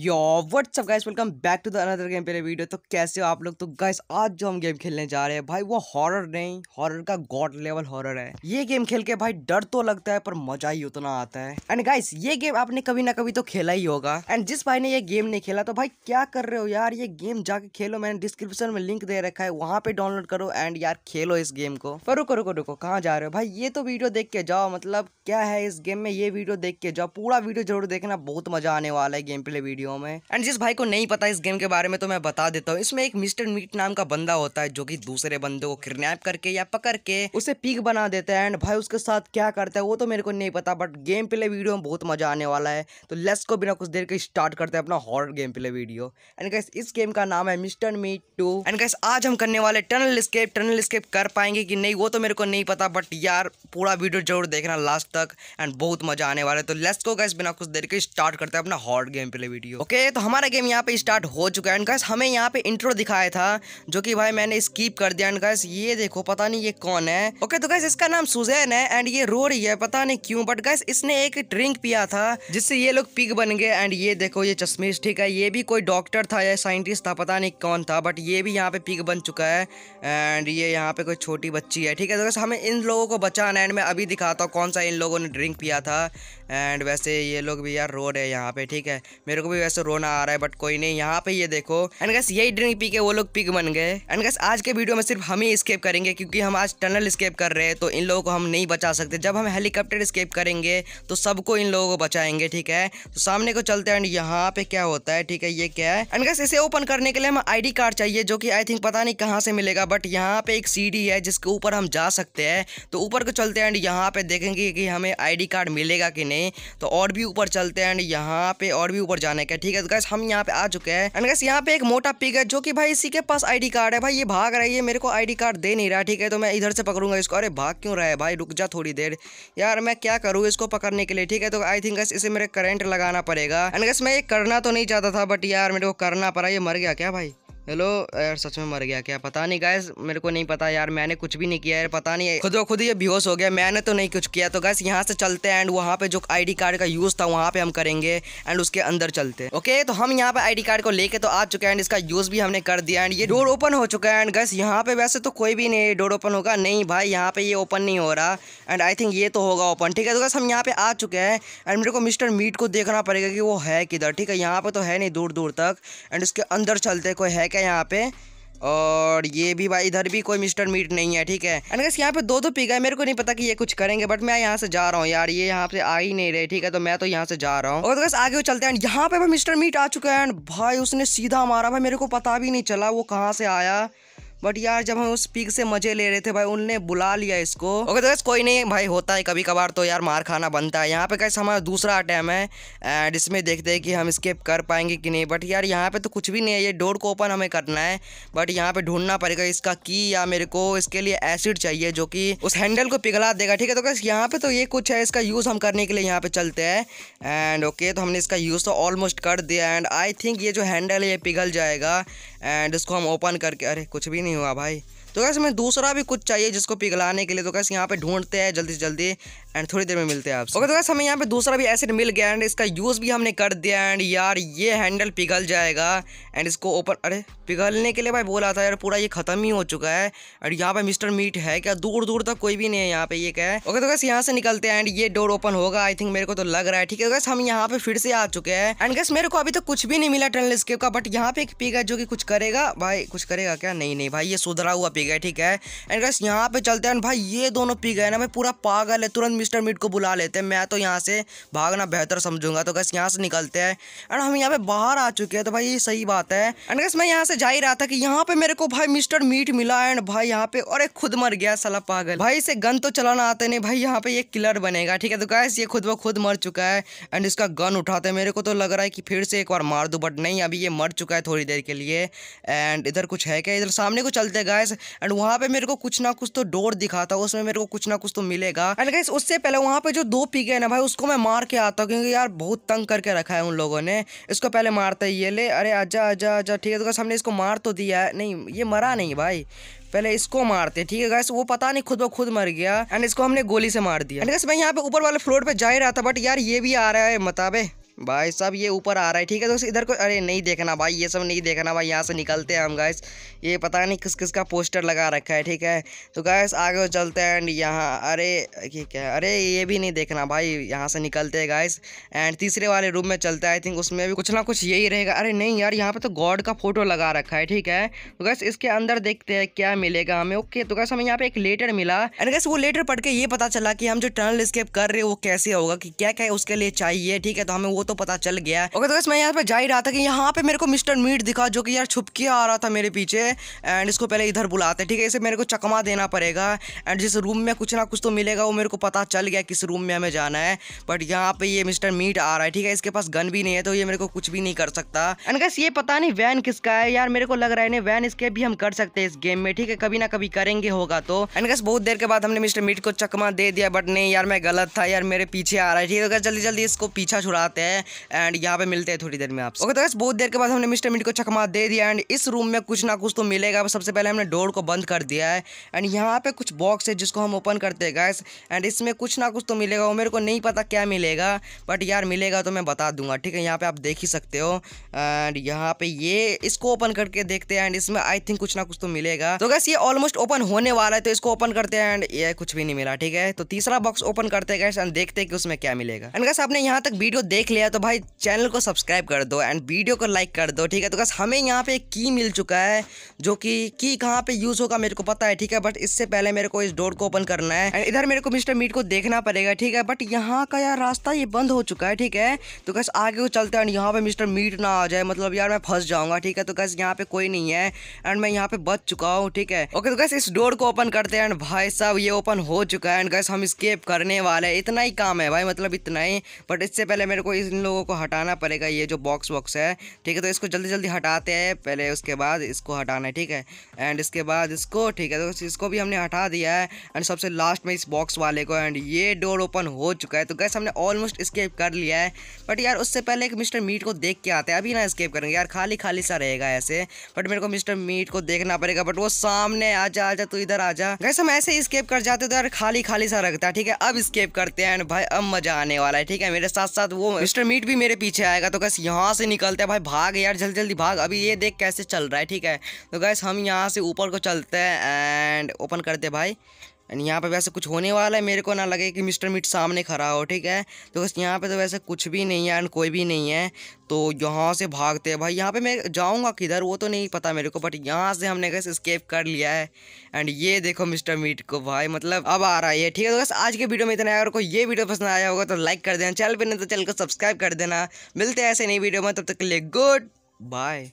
yo what's up guys welcome back to the another game play video तो कैसे हो आप लोग तो गाइस आज जो हम गेम खेलने जा रहे हैं भाई वो हॉरर नहीं हॉरर का गॉड लेवल हॉरर है ये गेम खेल के भाई डर तो लगता है पर मजा ही उतना आता है एंड गाइस ये गेम आपने कभी ना कभी तो खेला ही होगा एंड जिस भाई ने ये गेम नहीं खेला तो भाई क्या कर रहे हो यार ये गेम जाके खेलो मैंने डिस्क्रिप्शन में लिंक दे रखा है वहाँ पे डाउनलोड करो एंड यार खेलो इस गेम को पर रुको रुको रुको कहाँ जा रहे हो भाई ये तो वीडियो देख के जाओ मतलब क्या है इस गेम में ये वीडियो देख के जाओ पूरा वीडियो जरूर देखना बहुत मजा आने वाला है गेम प्ले वीडियो वीडियो में एंड जिस भाई को नहीं पता इस गेम के बारे में तो मैं बता देता हूँ इसमें एक मिस्टर मीट नाम का बंदा होता है जो कि दूसरे बंदे को किडनेप करके या पकड़ के उसे पीक बना देता है एंड भाई उसके साथ क्या करता है वो तो मेरे को नहीं पता बट गेम प्ले वीडियो में बहुत मजा आने वाला है तो लेस को बिना कुछ देर के स्टार्ट करते हैं अपना horror game play video and guys इस गेम का नाम है मिस्टर मीट टू एंड कैसे आज हम करने वाले टनल स्केप टनल स्केप कर पाएंगे कि नहीं वो तो मेरे को नहीं पता बट यार पूरा वीडियो जरूर देखना लास्ट तक एंड बहुत मजा आने वाला है तो लेस को कैसे बिना कुछ देर के स्टार्ट करते हैं अपना horror game play video video okay okay, तो हमारा गेम यहाँ पे स्टार्ट हो चुका है एंड गैस हमें यहाँ पे इंट्रो दिखाया था जो कि भाई मैंने स्कीप कर दिया एंड गैस ये देखो पता नहीं ये कौन है ओके okay, तो गैस इसका नाम सुजैन है एंड ये रो रही है पता नहीं क्यूँ बट गैस इसने एक ड्रिंक पिया था जिससे ये लोग पिग बन गए एंड ये देखो ये चश्मेश ठीक है ये भी कोई डॉक्टर था या साइंटिस्ट था पता नहीं कौन था बट ये भी यहाँ पे पिग बन चुका है एंड ये यहाँ पे कोई छोटी बच्ची है ठीक है तो गैस हमें इन लोगों को बचाना एंड मैं अभी दिखाता हूँ कौन सा इन लोगों ने ड्रिंक पिया था एंड वैसे ये लोग भी यार रो रहे हैं यहाँ पे ठीक है मेरे को भी वैसे रोना आ रहा है बट कोई नहीं यहाँ पे ये देखो एंड गस यही ड्रिंक पी के वो लोग पिग बन गए एंड गस आज के वीडियो में सिर्फ हम ही स्केप करेंगे क्योंकि हम आज टनल स्केप कर रहे हैं तो इन लोगों को हम नहीं बचा सकते जब हम हेलीकॉप्टर स्केप करेंगे तो सबको इन लोगों को बचाएंगे ठीक है तो सामने को चलते हैं एंड यहाँ पे क्या होता है ठीक है ये क्या है एंड गस इसे ओपन करने के लिए हमें डी कार्ड चाहिए जो कि आई थिंक पता नहीं कहाँ से मिलेगा बट यहाँ पे एक डी है जिसके ऊपर हम जा सकते हैं तो ऊपर को चलते हैं एंड यहाँ पे देखेंगे कि हमें डी कार्ड मिलेगा कि नहीं हैं तो और भी ऊपर चलते हैं एंड यहाँ पे और भी ऊपर जाने का ठीक है गैस हम यहाँ पे आ चुके हैं एंड गैस यहाँ पे एक मोटा पिग है जो कि भाई इसी के पास आईडी कार्ड है भाई ये भाग रही है मेरे को आईडी कार्ड दे नहीं रहा ठीक है तो मैं इधर से पकड़ूंगा इसको अरे भाग क्यों रहा है भाई रुक जा थोड़ी देर यार मैं क्या करूँ इसको पकड़ने के लिए ठीक है तो आई थिंक गैस इसे मेरे करेंट लगाना पड़ेगा एंड गैस मैं ये करना तो नहीं चाहता था बट यार मेरे को करना पड़ा ये मर गया क्या भाई हेलो यार सच में मर गया क्या पता नहीं गैस मेरे को नहीं पता यार मैंने कुछ भी नहीं किया यार पता नहीं खुद खुद ये बेहोश हो गया मैंने तो नहीं कुछ किया तो गैस यहाँ से चलते हैं एंड वहाँ पे जो आईडी कार्ड का यूज़ था वहाँ पे हम करेंगे एंड उसके अंदर चलते ओके तो हम यहाँ पे आईडी कार्ड को लेके तो आ चुके हैं एंड इसका यूज़ भी हमने कर दिया एंड ये डोर ओपन हो चुका है एंड गैस यहाँ पे वैसे तो कोई भी नहीं डोर ओपन होगा नहीं भाई यहाँ पे ये ओपन नहीं हो रहा एंड आई थिंक ये तो होगा ओपन ठीक है तो गैस हम यहाँ पे आ चुके हैं एंड मेरे को मिस्टर मीट को देखना पड़ेगा कि वो है किधर ठीक है यहाँ पे तो है नहीं दूर दूर तक एंड उसके अंदर चलते कोई है पार्क है यहाँ पे और ये भी भाई इधर भी कोई मिस्टर मीट नहीं है ठीक है एंड गैस यहाँ पे दो दो तो पिग है मेरे को नहीं पता कि ये कुछ करेंगे बट मैं यहाँ से जा रहा हूँ यार ये यहाँ पे आ ही नहीं रहे ठीक है तो मैं तो यहाँ से जा रहा हूँ और तो गैस आगे चलते हैं यहाँ पे भाई मिस्टर मीट आ चुका है एंड भाई उसने सीधा मारा भाई मेरे को पता भी नहीं चला वो कहाँ से आया बट यार जब हम उस पिग से मजे ले रहे थे भाई उनने बुला लिया इसको ओके तो कैसे कोई नहीं भाई होता है कभी कभार तो यार मार खाना बनता है यहाँ पे कैसे हमारा दूसरा अटैम है एंड इसमें देखते हैं कि हम स्केप कर पाएंगे कि नहीं बट यार यहाँ पे तो कुछ भी नहीं है ये डोर को ओपन हमें करना है बट यहाँ पे ढूंढना पड़ेगा इसका की या मेरे को इसके लिए एसिड चाहिए जो कि उस हैंडल को पिघला देगा ठीक है तो कैसे यहाँ पे तो ये कुछ है इसका यूज़ हम करने के लिए यहाँ पे चलते हैं एंड ओके तो हमने इसका यूज़ तो ऑलमोस्ट कर दिया एंड आई थिंक ये जो हैंडल है ये पिघल जाएगा एंड इसको हम ओपन करके अरे कुछ भी नहीं नहीं हुआ भाई तो कैसे हमें दूसरा भी कुछ चाहिए जिसको पिघलाने के लिए तो कैसे यहाँ पे ढूंढते हैं जल्दी से जल्दी एंड थोड़ी देर में मिलते हैं आपसे ओके तो कैसे हमें यहाँ पे दूसरा भी एसिड मिल गया एंड इसका यूज़ भी हमने कर दिया एंड यार ये हैंडल पिघल जाएगा एंड इसको ओपन अरे पिघलने के लिए भाई बोला था यार पूरा ये खत्म ही हो चुका है एंड यहाँ पे मिस्टर मीट है क्या दूर दूर तक कोई भी नहीं है यहाँ पे ये क्या है ओके तो कैसे यहाँ से निकलते हैं एंड ये डोर ओपन होगा आई थिंक मेरे को तो लग रहा है ठीक है गैस तो हम यहाँ पे फिर से आ चुके हैं एंड गैस मेरे को अभी तो कुछ भी नहीं मिला टनल स्केप का बट यहाँ पे एक पिक है जो कि कुछ करेगा भाई कुछ करेगा क्या नहीं नहीं भाई ये सुधरा हुआ पी गए ठीक है एंड गैस यहाँ पे चलते हैं भाई ये दोनों पी गए ना मैं पूरा पागल है तुरंत मिस्टर मीट को बुला लेते हैं मैं तो यहाँ से भागना बेहतर समझूंगा तो गैस यहाँ से निकलते हैं एंड हम यहाँ पे बाहर आ चुके हैं तो भाई ये सही बात है एंड गैस मैं यहाँ से जा ही रहा था कि यहाँ पे मेरे को भाई मिस्टर मीट मिला एंड भाई यहाँ पे और एक खुद मर गया सला पागल भाई इसे गन तो चलाना आते नहीं भाई यहाँ पे ये किलर बनेगा ठीक है तो गैस ये खुद ब खुद मर चुका है एंड इसका गन उठाते हैं मेरे को तो लग रहा है कि फिर से एक बार मार दूँ बट नहीं अभी ये मर चुका है थोड़ी देर के लिए एंड इधर कुछ है क्या इधर सामने को चलते गैस एंड वहाँ पे मेरे को कुछ ना कुछ तो डोर दिखा था उसमें मेरे को कुछ ना कुछ तो मिलेगा एंड गाइस उससे पहले वहाँ पे जो दो पी गए ना भाई उसको मैं मार के आता हूँ क्योंकि यार बहुत तंग करके रखा है उन लोगों ने इसको पहले मारता है ये ले अरे आजा आजा आजा ठीक है तो हमने इसको मार तो दिया है नहीं ये मरा नहीं भाई पहले इसको मारते ठीक है गैस वो पता नहीं खुद ब खुद मर गया एंड इसको हमने गोली से मार दिया एंड गैस मैं यहाँ पे ऊपर वाले फ्लोर पे जा ही रहा था बट यार ये भी आ रहा है मताबे भाई साहब ये ऊपर आ रहा है ठीक है दोस्तों इधर को अरे नहीं देखना भाई ये सब नहीं देखना भाई यहाँ से निकलते हैं हम गाइस ये पता नहीं किस किस का पोस्टर लगा रखा है ठीक है तो गाइस आगे चलते हैं एंड यहाँ अरे ठीक है अरे ये भी नहीं देखना भाई यहाँ से निकलते हैं गाइस एंड तीसरे वाले रूम में चलते आई थिंक उसमें भी कुछ ना कुछ यही रहेगा अरे नहीं यार यहाँ पर तो गॉड का फोटो लगा रखा है ठीक है तो गैस इसके अंदर देखते हैं क्या मिलेगा हमें ओके तो गैस हमें यहाँ पर एक लेटर मिला एंड गैस वो लेटर पढ़ के ये पता चला कि हम जो टनल स्केप कर रहे हैं वो कैसे होगा कि क्या क्या उसके लिए चाहिए ठीक है तो हमें वो तो पता चल गया ओके तो मैं यहाँ पे जा ही रहा था कि यहाँ पे मेरे को मिस्टर मीट दिखा जो कि यार छुपके आ रहा था मेरे पीछे एंड इसको पहले इधर बुलाते हैं ठीक है इसे मेरे को चकमा देना पड़ेगा एंड जिस रूम में कुछ ना कुछ तो मिलेगा वो मेरे को पता चल गया किस रूम में हमें जाना है बट यहाँ पे ये मिस्टर मीट आ रहा है ठीक है इसके पास गन भी नहीं है तो ये मेरे को कुछ भी नहीं कर सकता एंड कैसे ये पता नहीं वैन किसका है यार मेरे को लग रहा है ना वैन इसके भी हम कर सकते हैं इस गेम में ठीक है कभी ना कभी करेंगे होगा तो एंड कैसे बहुत देर के बाद हमने मिस्टर मीट को चकमा दे दिया बट नहीं यार मैं गलत था यार मेरे पीछे आ रहा है ठीक है तो जल्दी जल्दी इसको पीछा छुड़ाते हैं हैं एंड यहाँ पे मिलते हैं थोड़ी देर में आपसे ओके तो बहुत देर के बाद हमने मिस्टर मिट को चकमा दे दिया एंड इस रूम में कुछ ना कुछ तो मिलेगा सबसे पहले हमने डोर को बंद कर दिया है एंड यहाँ पे कुछ बॉक्स है जिसको हम ओपन करते हैं गैस एंड इसमें कुछ ना कुछ तो मिलेगा वो मेरे को नहीं पता क्या मिलेगा बट यार मिलेगा तो मैं बता दूंगा ठीक है यहाँ पे आप देख ही सकते हो एंड यहाँ पे ये इसको ओपन करके देखते हैं एंड इसमें आई थिंक कुछ ना कुछ तो मिलेगा तो गैस ये ऑलमोस्ट ओपन होने वाला है तो इसको ओपन करते हैं एंड ये कुछ भी नहीं मिला ठीक है तो तीसरा बॉक्स ओपन करते हैं गैस एंड देखते हैं कि उसमें क्या मिलेगा एंड गैस आपने यहाँ तक वीडियो देख लिया लिया तो भाई चैनल को सब्सक्राइब कर दो एंड वीडियो को लाइक कर दो ठीक है तो बस हमें यहाँ पे की मिल चुका है जो कि की कहाँ पे यूज़ होगा मेरे को पता है ठीक है बट इससे पहले मेरे को इस डोर को ओपन करना है एंड इधर मेरे को मिस्टर मीट को देखना पड़ेगा ठीक है बट यहाँ का यार रास्ता ये बंद हो चुका है ठीक है तो कैसे आगे को चलते हैं एंड यहाँ पे मिस्टर मीट ना आ जाए मतलब यार मैं फंस जाऊँगा ठीक है तो कैसे यहाँ पे कोई नहीं है एंड मैं यहाँ पे बच चुका हूँ ठीक है ओके तो कैसे इस डोर को ओपन करते हैं एंड भाई साहब ये ओपन हो चुका है एंड कैसे हम स्केप करने वाले हैं इतना ही काम है भाई मतलब इतना ही बट इससे पहले मेरे को इस इन लोगों को हटाना पड़ेगा ये जो बॉक्स वॉक्स है ठीक है तो इसको जल्दी जल्दी हटाते हैं पहले उसके बाद इसको हटाना है ठीक है एंड इसके बाद इसको ठीक है तो इसको भी हमने हटा दिया है एंड सबसे लास्ट में इस बॉक्स वाले को एंड ये डोर ओपन हो चुका है तो गैस हमने ऑलमोस्ट स्केप कर लिया है बट यार उससे पहले एक मिस्टर मीट को देख के आते हैं अभी ना स्केप करेंगे यार खाली खाली सा रहेगा ऐसे बट मेरे को मिस्टर मीट को देखना पड़ेगा बट वो सामने आ जा आ जा तू इधर आ जा गैस हम ऐसे स्केप कर जाते तो यार खाली खाली सा रखता है ठीक है अब स्केप करते हैं एंड भाई अब मजा आने वाला है ठीक है मेरे साथ साथ वो मिस्टर मिस्टर मीट भी मेरे पीछे आएगा तो गैस यहाँ से निकलते हैं भाई भाग यार जल्दी जल्दी भाग अभी ये देख कैसे चल रहा है ठीक है तो गैस हम यहाँ से ऊपर को चलते हैं एंड ओपन करते भाई एंड यहाँ पे वैसे कुछ होने वाला है मेरे को ना लगे कि मिस्टर मीट सामने खड़ा हो ठीक है तो बस यहाँ पे तो वैसे कुछ भी नहीं है एंड कोई भी नहीं है तो यहाँ से भागते हैं भाई यहाँ पे मैं जाऊँगा किधर वो तो नहीं पता मेरे को बट यहाँ से हमने कैसे स्केप कर लिया है एंड ये देखो मिस्टर मीट को भाई मतलब अब आ रहा है ठीक है तो बस आज के वीडियो में इतना अगर कोई ये वीडियो पसंद आया होगा तो लाइक कर देना चैनल पर नहीं तो चैनल को सब्सक्राइब कर देना मिलते हैं ऐसे नई वीडियो में तब तक के लिए गुड बाय